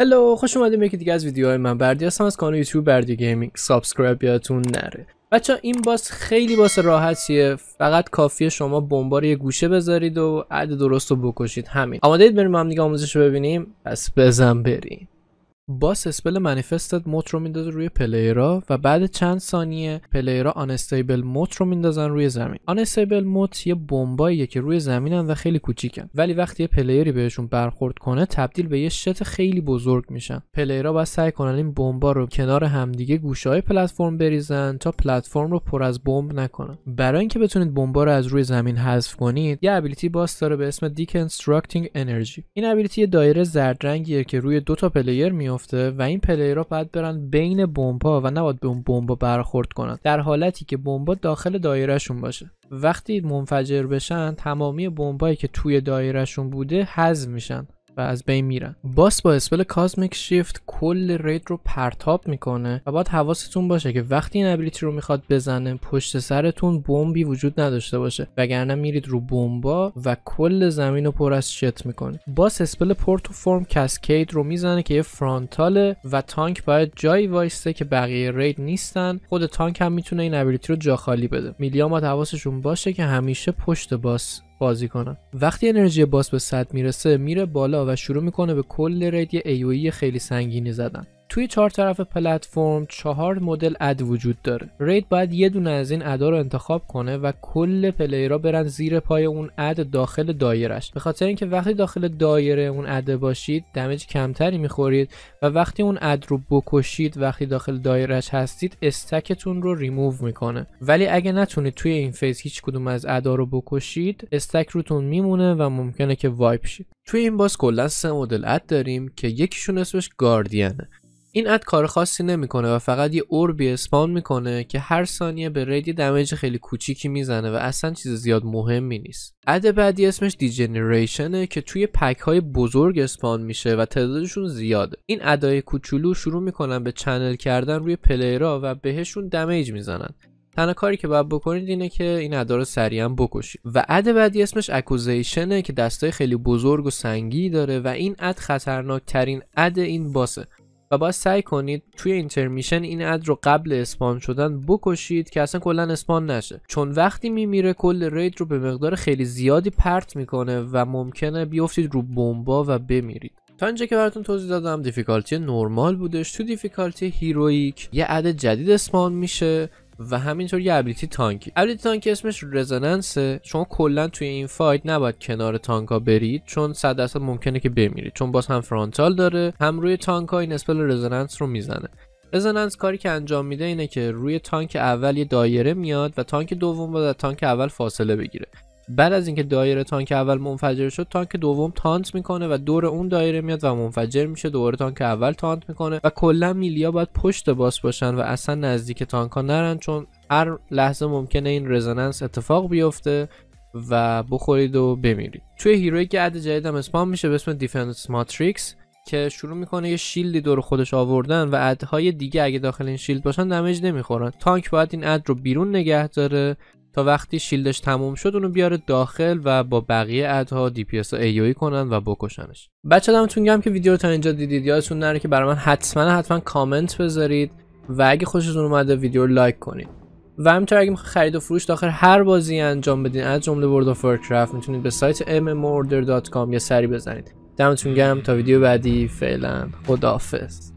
هلو خوش اومدیم یکی دیگه از ویدیوهای من بردی هستم از کانال یوتیوب بردی گیمینگ سابسکرایب یادتون نره بچه این باس خیلی باس راحتیه فقط کافیه شما بمبار یه گوشه بذارید و عد درست رو بکشید همین آماده اید بریم هم دیگه آموزش رو ببینیم پس بزن بریم باس اسپل منیفستت موت رو میندازه روی پلیرا و بعد چند ثانیه پلیرا آنستیبل موت رو میندازن روی زمین آنستیبل موت یه بمباییه که روی زمینن و خیلی کوچیکن ولی وقتی یه پلیری بهشون برخورد کنه تبدیل به یه شت خیلی بزرگ میشن پلیرا باید سعی کنن این بمبا رو کنار همدیگه گوشه های پلتفرم بریزن تا پلتفرم رو پر از بمب نکنن برای اینکه بتونید بمبا رو از روی زمین حذف کنید یه ابیلیتی باس داره به اسم دیکنستراکتینگ انرژی این ابیلیتی دایره زرد رنگیه که روی دو تا پلیر می و این پلیرها باید برن بین بمبا و نباید به اون بمبا برخورد کنن در حالتی که بمبا داخل دایرهشون باشه وقتی منفجر بشن تمامی بمبایی که توی دایرهشون بوده حذف میشن و از بین میرن باس با اسپل کازمیک شیفت کل رید رو پرتاب میکنه و باید حواستون باشه که وقتی این ابیلیتی رو میخواد بزنه پشت سرتون بمبی وجود نداشته باشه وگرنه میرید رو بمبا و کل زمین رو پر از شت میکنه باس اسپل پورتو فرم کسکید رو میزنه که یه فرانتاله و تانک باید جایی وایسته که بقیه رید نیستن خود تانک هم میتونه این ابیلیتی رو جا خالی بده میلیام باید حواسشون باشه که همیشه پشت باس بازی کنن وقتی انرژی باس به 100 میرسه میره بالا و شروع میکنه به کل رید یه e خیلی سنگینی زدن توی چهار طرف پلتفرم چهار مدل اد وجود داره رید باید یه دونه از این ادا رو انتخاب کنه و کل پلیرا برن زیر پای اون اد داخل دایرش به خاطر اینکه وقتی داخل دایره اون اد باشید دمیج کمتری میخورید و وقتی اون اد رو بکشید وقتی داخل دایرش هستید استکتون رو ریموو میکنه ولی اگه نتونید توی این فیز هیچ کدوم از ادا رو بکشید استک روتون میمونه و ممکنه که وایپ شید توی این باز کلا سه مدل اد داریم که یکیشون اسمش گاردینه این اد کار خاصی نمیکنه و فقط یه اوربی اسپان میکنه که هر ثانیه به ریدی دمیج خیلی کوچیکی میزنه و اصلا چیز زیاد مهمی نیست اد بعدی اسمش دیجنریشنه که توی پک های بزرگ اسپان میشه و تعدادشون زیاده این ادای کوچولو شروع میکنن به چنل کردن روی پلیرا و بهشون دمیج میزنن تنها کاری که باید بکنید اینه که این ادا رو سریعا بکشید و اد بعدی اسمش اکوزیشنه که دستای خیلی بزرگ و سنگی داره و این اد خطرناک ترین اد این باسه و باید سعی کنید توی اینترمیشن این اد رو قبل اسپان شدن بکشید که اصلا کلا اسپان نشه چون وقتی میمیره کل رید رو به مقدار خیلی زیادی پرت میکنه و ممکنه بیفتید رو بمبا و بمیرید تا اینجا که براتون توضیح دادم دیفیکالتی نرمال بودش تو دیفیکالتی هیرویک یه عدد جدید اسپان میشه و همینطور یه ابیلیتی تانکی ابیلیتی تانک اسمش رزونانسه. شما کلا توی این فایت نباید کنار تانکا برید چون صد درصد ممکنه که بمیرید چون باز هم فرانتال داره هم روی تانک این اسپل رزونانس رو میزنه رزونانس کاری که انجام میده اینه که روی تانک اول یه دایره میاد و تانک دوم با تانک اول فاصله بگیره بعد از اینکه دایره تانک اول منفجر شد تانک دوم تانت میکنه و دور اون دایره میاد و منفجر میشه دوباره تانک اول تانت میکنه و کلا میلیا باید پشت باس باشن و اصلا نزدیک تانک ها نرن چون هر لحظه ممکنه این رزونانس اتفاق بیفته و بخورید و بمیرید توی هیروی که عد جدیدم اسپام میشه به اسم دیفنس ماتریکس که شروع میکنه یه شیلدی دور خودش آوردن و ادهای دیگه اگه داخل این شیلد باشن دمیج نمیخورن تانک باید این اد رو بیرون نگه داره تا وقتی شیلدش تموم شد اونو بیاره داخل و با بقیه ادها دی پی اس ای کنن و بکشنش بچه دمتون گم که ویدیو رو تا اینجا دیدید یادتون نره که برای من حتما حتما کامنت بذارید و اگه خوشتون اومده ویدیو رو لایک کنید و همینطور اگه میخواید خرید و فروش داخل هر بازی انجام بدین از جمله World of Warcraft میتونید به سایت mmorder.com یا سری بزنید دمتون گم تا ویدیو بعدی فعلا خداحافظ